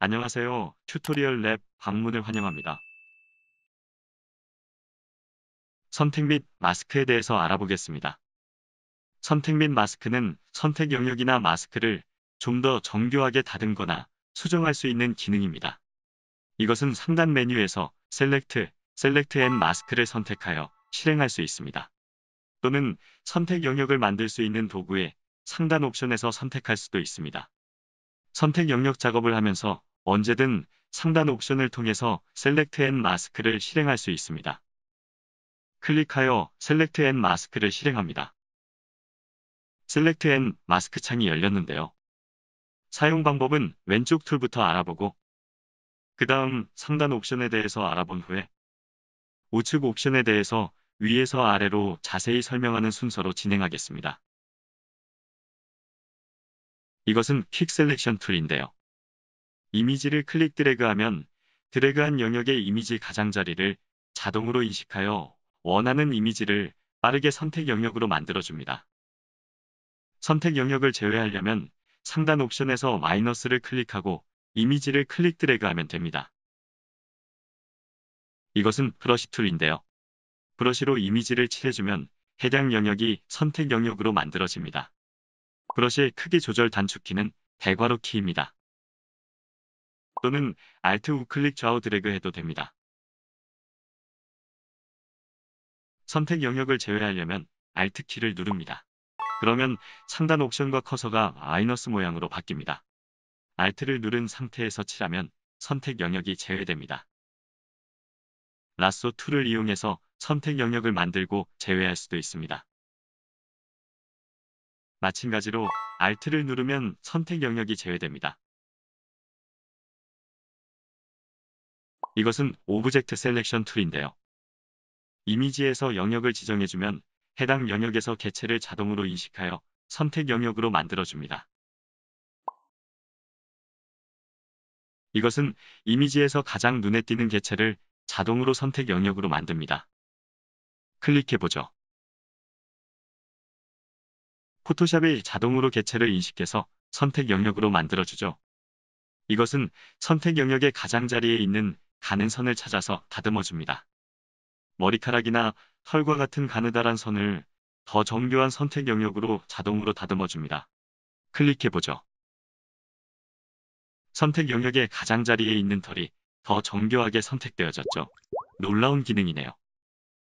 안녕하세요. 튜토리얼 랩 방문을 환영합니다. 선택 및 마스크에 대해서 알아보겠습니다. 선택 및 마스크는 선택 영역이나 마스크를 좀 더 정교하게 다듬거나 수정할 수 있는 기능입니다. 이것은 상단 메뉴에서 셀렉트, 셀렉트 앤 마스크를 선택하여 실행할 수 있습니다. 또는 선택 영역을 만들 수 있는 도구의 상단 옵션에서 선택할 수도 있습니다. 선택 영역 작업을 하면서 언제든 상단 옵션을 통해서 셀렉트 앤 마스크를 실행할 수 있습니다. 클릭하여 셀렉트 앤 마스크를 실행합니다. 셀렉트 앤 마스크 창이 열렸는데요. 사용 방법은 왼쪽 툴부터 알아보고 그 다음 상단 옵션에 대해서 알아본 후에 우측 옵션에 대해서 위에서 아래로 자세히 설명하는 순서로 진행하겠습니다. 이것은 퀵 셀렉션 툴인데요. 이미지를 클릭 드래그하면 드래그한 영역의 이미지 가장자리를 자동으로 인식하여 원하는 이미지를 빠르게 선택 영역으로 만들어줍니다. 선택 영역을 제외하려면 상단 옵션에서 마이너스를 클릭하고 이미지를 클릭 드래그하면 됩니다. 이것은 브러시 툴인데요. 브러시로 이미지를 칠해주면 해당 영역이 선택 영역으로 만들어집니다. 브러시의 크기 조절 단축키는 대괄호 키입니다. 또는 Alt 우클릭 좌우 드래그 해도 됩니다. 선택 영역을 제외하려면 Alt 키를 누릅니다. 그러면 상단 옵션과 커서가 마이너스 모양으로 바뀝니다. Alt를 누른 상태에서 칠하면 선택 영역이 제외됩니다. 라쏘 툴을 이용해서 선택 영역을 만들고 제외할 수도 있습니다. 마찬가지로 Alt를 누르면 선택 영역이 제외됩니다. 이것은 오브젝트 셀렉션 툴인데요. 이미지에서 영역을 지정해주면 해당 영역에서 개체를 자동으로 인식하여 선택 영역으로 만들어줍니다. 이것은 이미지에서 가장 눈에 띄는 개체를 자동으로 선택 영역으로 만듭니다. 클릭해보죠. 포토샵이 자동으로 개체를 인식해서 선택 영역으로 만들어주죠. 이것은 선택 영역의 가장자리에 있는 가는 선을 찾아서 다듬어줍니다. 머리카락이나 털과 같은 가느다란 선을 더 정교한 선택 영역으로 자동으로 다듬어줍니다. 클릭해보죠. 선택 영역의 가장자리에 있는 털이 더 정교하게 선택되어졌죠. 놀라운 기능이네요.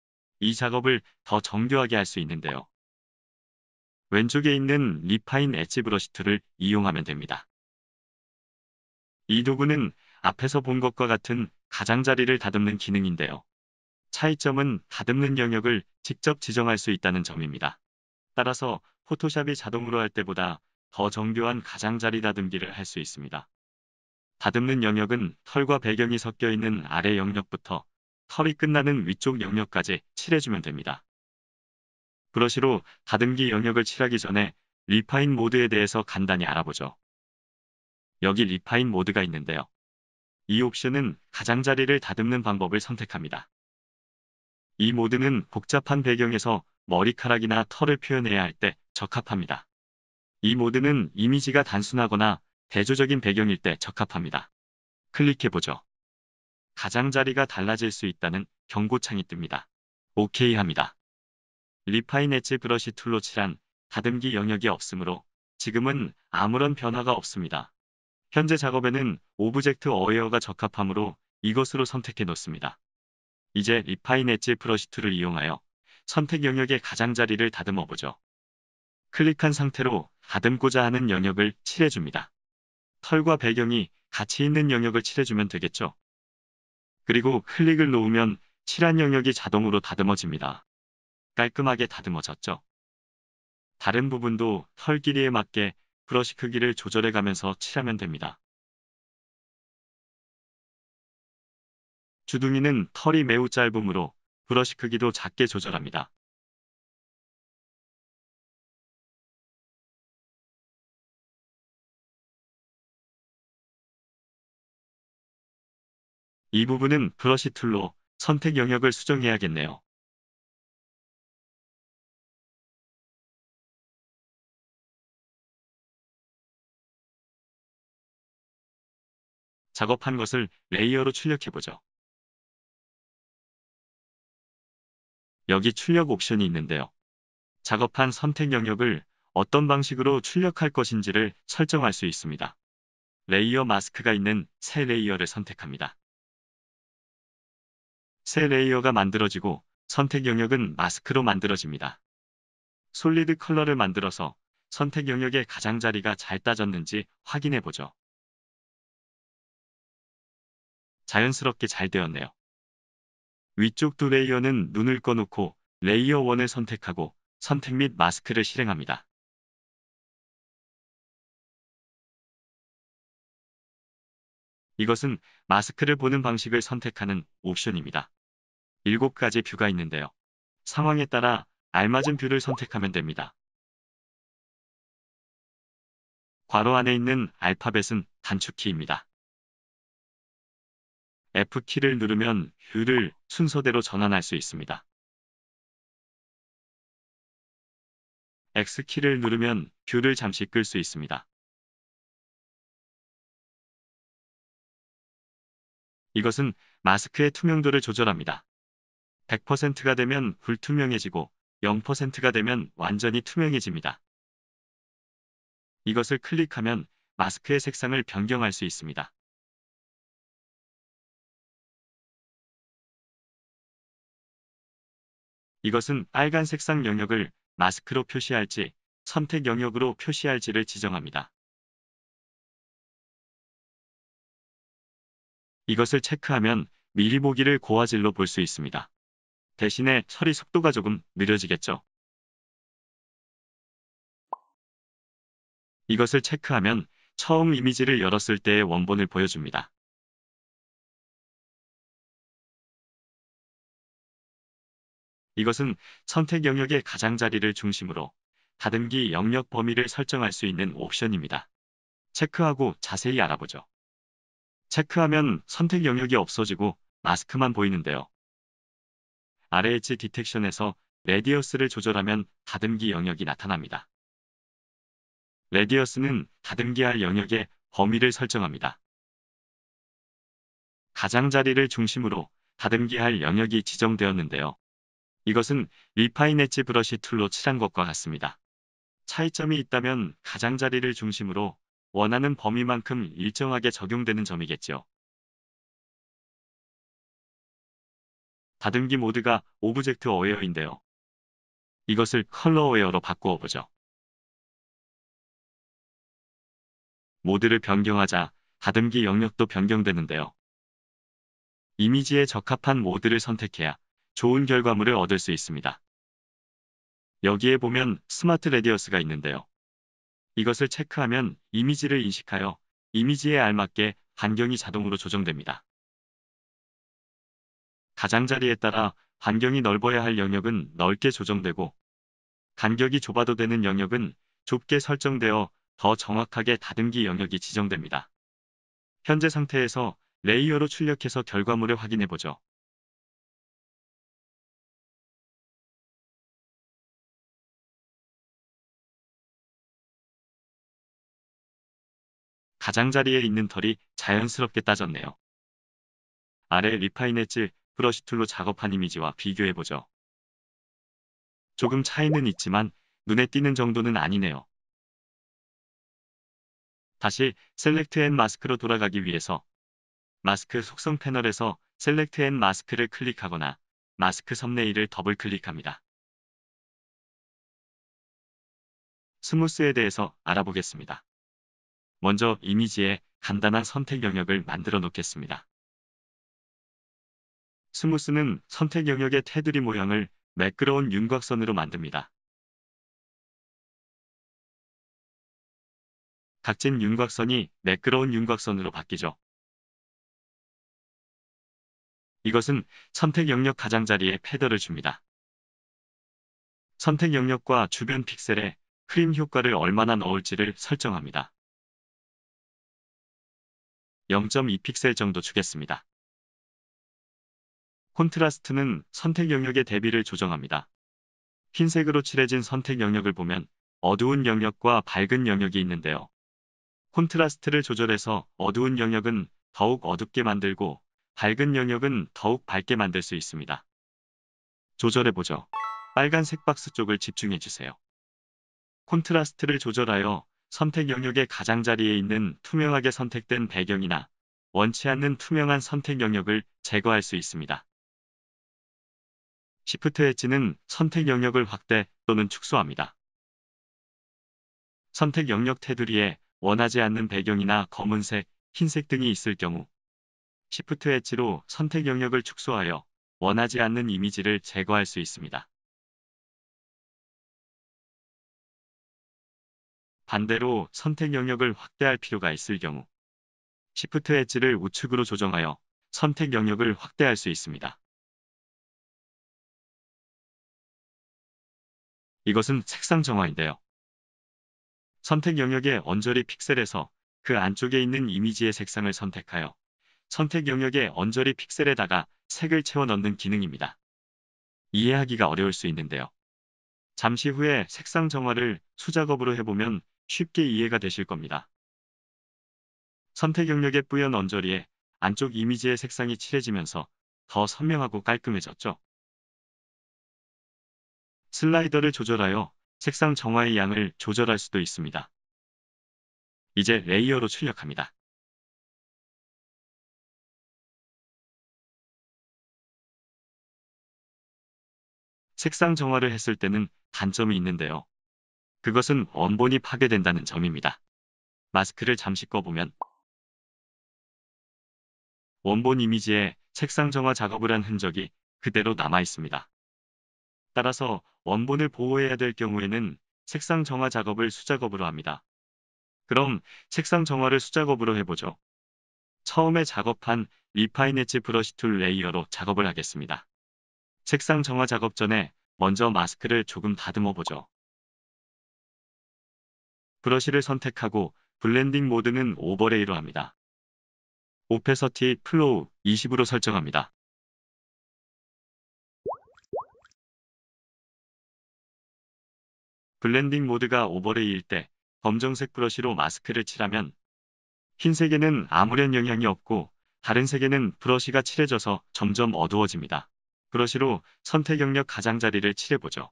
이 작업을 더 정교하게 할 수 있는데요. 왼쪽에 있는 리파인 엣지 브러시 툴을 이용하면 됩니다. 이 도구는 앞에서 본 것과 같은 가장자리를 다듬는 기능인데요. 차이점은 다듬는 영역을 직접 지정할 수 있다는 점입니다. 따라서 포토샵이 자동으로 할 때보다 더 정교한 가장자리 다듬기를 할 수 있습니다. 다듬는 영역은 털과 배경이 섞여 있는 아래 영역부터 털이 끝나는 위쪽 영역까지 칠해주면 됩니다. 브러시로 다듬기 영역을 칠하기 전에 리파인 모드에 대해서 간단히 알아보죠. 여기 리파인 모드가 있는데요. 이 옵션은 가장자리를 다듬는 방법을 선택합니다. 이 모드는 복잡한 배경에서 머리카락이나 털을 표현해야 할 때 적합합니다. 이 모드는 이미지가 단순하거나 대조적인 배경일 때 적합합니다. 클릭해보죠. 가장자리가 달라질 수 있다는 경고창이 뜹니다. OK 합니다. 리파인 엣지 브러시 툴로 칠한 다듬기 영역이 없으므로 지금은 아무런 변화가 없습니다. 현재 작업에는 오브젝트 어웨어가 적합하므로 이것으로 선택해 놓습니다. 이제 리파인 엣지 브러시 툴을 이용하여 선택 영역의 가장자리를 다듬어 보죠. 클릭한 상태로 다듬고자 하는 영역을 칠해줍니다. 털과 배경이 같이 있는 영역을 칠해주면 되겠죠. 그리고 클릭을 놓으면 칠한 영역이 자동으로 다듬어집니다. 깔끔하게 다듬어졌죠. 다른 부분도 털 길이에 맞게 브러쉬 크기를 그 조절해 가면서 칠하면 됩니다. 주둥이는 털이 매우 짧으므로 브러쉬 크기도 그 작게 조절합니다. 이 부분은 브러쉬 툴로 선택 영역을 수정해야겠네요. 작업한 것을 레이어로 출력해보죠. 여기 출력 옵션이 있는데요. 작업한 선택 영역을 어떤 방식으로 출력할 것인지를 설정할 수 있습니다. 레이어 마스크가 있는 새 레이어를 선택합니다. 새 레이어가 만들어지고 선택 영역은 마스크로 만들어집니다. 솔리드 컬러를 만들어서 선택 영역의 가장자리가 잘 따졌는지 확인해보죠. 자연스럽게 잘 되었네요. 위쪽 두 레이어는 눈을 꺼놓고 레이어 1을 선택하고 선택 및 마스크를 실행합니다. 이것은 마스크를 보는 방식을 선택하는 옵션입니다. 7가지 뷰가 있는데요. 상황에 따라 알맞은 뷰를 선택하면 됩니다. 괄호 안에 있는 알파벳은 단축키입니다. F키를 누르면 뷰를 순서대로 전환할 수 있습니다. X키를 누르면 뷰를 잠시 끌 수 있습니다. 이것은 마스크의 투명도를 조절합니다. 100%가 되면 불투명해지고 0%가 되면 완전히 투명해집니다. 이것을 클릭하면 마스크의 색상을 변경할 수 있습니다. 이것은 빨간 색상 영역을 마스크로 표시할지 선택 영역으로 표시할지를 지정합니다. 이것을 체크하면 미리 보기를 고화질로 볼 수 있습니다. 대신에 처리 속도가 조금 느려지겠죠. 이것을 체크하면 처음 이미지를 열었을 때의 원본을 보여줍니다. 이것은 선택 영역의 가장자리를 중심으로 다듬기 영역 범위를 설정할 수 있는 옵션입니다. 체크하고 자세히 알아보죠. 체크하면 선택 영역이 없어지고 마스크만 보이는데요. RH 디텍션에서 레디어스를 조절하면 다듬기 영역이 나타납니다. 레디어스는 다듬기 할 영역의 범위를 설정합니다. 가장자리를 중심으로 다듬기 할 영역이 지정되었는데요. 이것은 리파인 엣지 브러쉬 툴로 칠한 것과 같습니다. 차이점이 있다면 가장자리를 중심으로 원하는 범위만큼 일정하게 적용되는 점이겠죠. 다듬기 모드가 오브젝트 어웨어인데요. 이것을 컬러 어웨어로 바꾸어 보죠. 모드를 변경하자 다듬기 영역도 변경되는데요. 이미지에 적합한 모드를 선택해야 좋은 결과물을 얻을 수 있습니다. 여기에 보면 스마트 레디어스가 있는데요. 이것을 체크하면 이미지를 인식하여 이미지에 알맞게 반경이 자동으로 조정됩니다. 가장자리에 따라 반경이 넓어야 할 영역은 넓게 조정되고 간격이 좁아도 되는 영역은 좁게 설정되어 더 정확하게 다듬기 영역이 지정됩니다. 현재 상태에서 레이어로 출력해서 결과물을 확인해보죠. 가장자리에 있는 털이 자연스럽게 따졌네요. 아래 리파인엣질 브러쉬 툴로 작업한 이미지와 비교해보죠. 조금 차이는 있지만 눈에 띄는 정도는 아니네요. 다시 셀렉트 앤 마스크로 돌아가기 위해서 마스크 속성 패널에서 셀렉트 앤 마스크를 클릭하거나 마스크 섬네일을 더블 클릭합니다. 스무스에 대해서 알아보겠습니다. 먼저 이미지에 간단한 선택 영역을 만들어 놓겠습니다. 스무스는 선택 영역의 테두리 모양을 매끄러운 윤곽선으로 만듭니다. 각진 윤곽선이 매끄러운 윤곽선으로 바뀌죠. 이것은 선택 영역 가장자리에 패더를 줍니다. 선택 영역과 주변 픽셀에 크림 효과를 얼마나 넣을지를 설정합니다. 0.2픽셀 정도 주겠습니다. 콘트라스트는 선택 영역의 대비를 조정합니다. 흰색으로 칠해진 선택 영역을 보면 어두운 영역과 밝은 영역이 있는데요. 콘트라스트를 조절해서 어두운 영역은 더욱 어둡게 만들고 밝은 영역은 더욱 밝게 만들 수 있습니다. 조절해보죠. 빨간색 박스 쪽을 집중해주세요. 콘트라스트를 조절하여 선택 영역의 가장자리에 있는 투명하게 선택된 배경이나 원치 않는 투명한 선택 영역을 제거할 수 있습니다. 시프트 엣지는 선택 영역을 확대 또는 축소합니다. 선택 영역 테두리에 원하지 않는 배경이나 검은색, 흰색 등이 있을 경우 시프트 엣지로 선택 영역을 축소하여 원하지 않는 이미지를 제거할 수 있습니다. 반대로 선택 영역을 확대할 필요가 있을 경우 시프트 엣지를 우측으로 조정하여 선택 영역을 확대할 수 있습니다. 이것은 색상 정화인데요. 선택 영역의 언저리 픽셀에서 그 안쪽에 있는 이미지의 색상을 선택하여 선택 영역의 언저리 픽셀에다가 색을 채워 넣는 기능입니다. 이해하기가 어려울 수 있는데요. 잠시 후에 색상 정화를 수작업으로 해보면 쉽게 이해가 되실 겁니다. 선택 영역의 뿌연 언저리에 안쪽 이미지의 색상이 칠해지면서 더 선명하고 깔끔해졌죠. 슬라이더를 조절하여 색상 정화의 양을 조절할 수도 있습니다. 이제 레이어로 출력합니다. 색상 정화를 했을 때는 단점이 있는데요. 그것은 원본이 파괴된다는 점입니다. 마스크를 잠시 꺼보면 원본 이미지에 책상 정화 작업을 한 흔적이 그대로 남아 있습니다. 따라서 원본을 보호해야 될 경우에는 책상 정화 작업을 수작업으로 합니다. 그럼 책상 정화를 수작업으로 해보죠. 처음에 작업한 리파인엣지 브러시 툴 레이어로 작업을 하겠습니다. 책상 정화 작업 전에 먼저 마스크를 조금 다듬어 보죠. 브러쉬를 선택하고 블렌딩 모드는 오버레이로 합니다. 오페서티 플로우 20으로 설정합니다. 블렌딩 모드가 오버레이일 때 검정색 브러쉬로 마스크를 칠하면 흰색에는 아무런 영향이 없고 다른 색에는 브러쉬가 칠해져서 점점 어두워집니다. 브러쉬로 선택 영역 가장자리를 칠해보죠.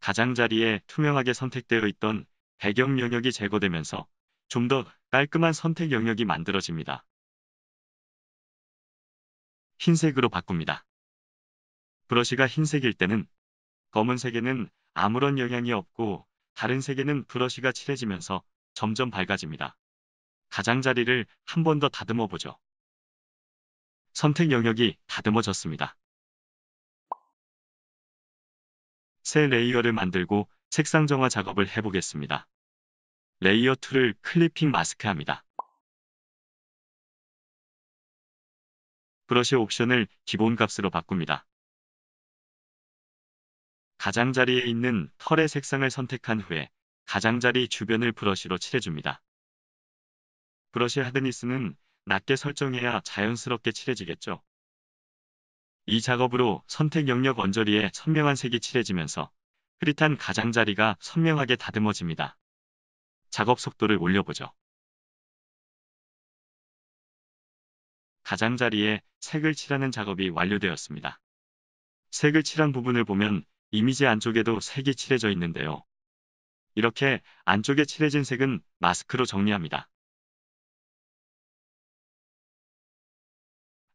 가장자리에 투명하게 선택되어 있던 배경 영역이 제거되면서 좀 더 깔끔한 선택 영역이 만들어집니다. 흰색으로 바꿉니다. 브러쉬가 흰색일 때는 검은색에는 아무런 영향이 없고 다른 색에는 브러쉬가 칠해지면서 점점 밝아집니다. 가장자리를 한 번 더 다듬어 보죠. 선택 영역이 다듬어졌습니다. 새 레이어를 만들고 색상 정화 작업을 해보겠습니다. 레이어 툴을 클리핑 마스크합니다. 브러쉬 옵션을 기본 값으로 바꿉니다. 가장자리에 있는 털의 색상을 선택한 후에 가장자리 주변을 브러쉬로 칠해줍니다. 브러쉬 하드니스는 낮게 설정해야 자연스럽게 칠해지겠죠. 이 작업으로 선택 영역 언저리에 선명한 색이 칠해지면서 흐릿한 가장자리가 선명하게 다듬어집니다. 작업 속도를 올려보죠. 가장자리에 색을 칠하는 작업이 완료되었습니다. 색을 칠한 부분을 보면 이미지 안쪽에도 색이 칠해져 있는데요. 이렇게 안쪽에 칠해진 색은 마스크로 정리합니다.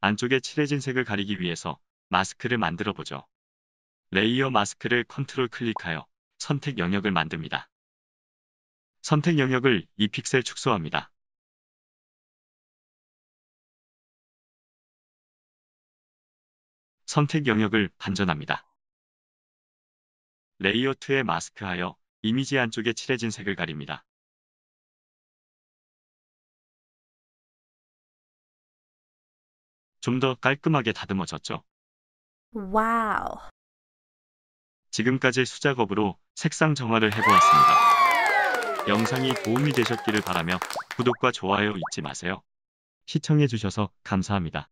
안쪽에 칠해진 색을 가리기 위해서 마스크를 만들어 보죠. 레이어 마스크를 컨트롤 클릭하여 선택 영역을 만듭니다. 선택 영역을 2픽셀 축소합니다. 선택 영역을 반전합니다. 레이어 2에 마스크하여 이미지 안쪽에 칠해진 색을 가립니다. 좀 더 깔끔하게 다듬어졌죠. 와우. 지금까지 수작업으로 색상 정화를 해보았습니다. 영상이 도움이 되셨기를 바라며 구독과 좋아요 잊지 마세요. 시청해주셔서 감사합니다.